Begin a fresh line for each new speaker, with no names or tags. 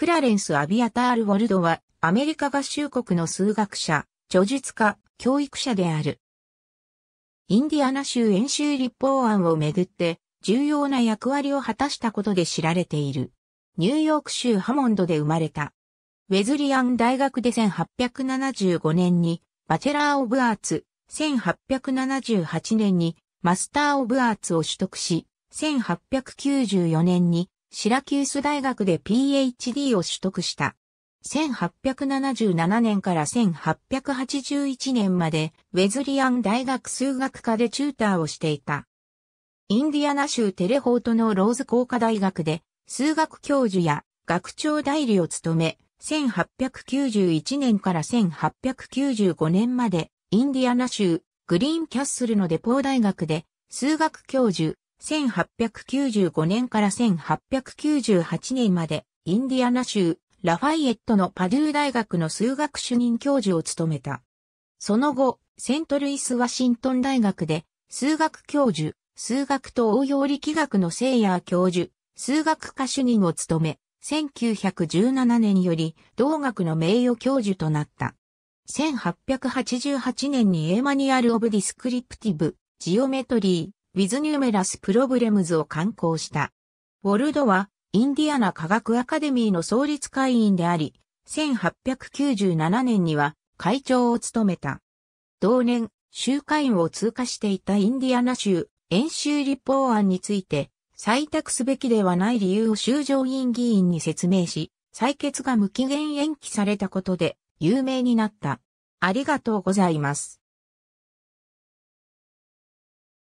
クラレンス・アビアタール・ウォルドは、アメリカ合衆国の数学者、著述家、教育者である。インディアナ州演習立法案をめぐって、重要な役割を果たしたことで知られている。ニューヨーク州ハモンドで生まれた。ウェズリアン大学で1875年に、バチェラー・オブ・アーツ、1878年に、マスター・オブ・アーツを取得し、1894年にシラキュース大学で PhD を取得した。1877年から1881年までウェズリアン大学数学科でチューターをしていた。インディアナ州テレホートのローズ工科大学で数学教授や学長代理を務め、1891年から1895年までインディアナ州グリーンキャッスルのデポー大学で数学教授、1895年から1898年まで、インディアナ州、ラファイエットのパドゥー大学の数学主任教授を務めた。その後、セントルイス・ワシントン大学で、数学教授、数学と応用力学のセイヤー教授、数学科主任を務め、1917年より同学の名誉教授となった。1888年にエーマニュアル・オブ・ディスクリプティブ・ジオメトリー。with numerous problems を刊行した。ウォルドは、インディアナ科学アカデミーの創立会員であり、1897年には会長を務めた。同年、州会員を通過していたインディアナ州演習立法案について、採択すべきではない理由を州上院議員に説明し、採決が無期限延期されたことで有名になった。ありがとうございます。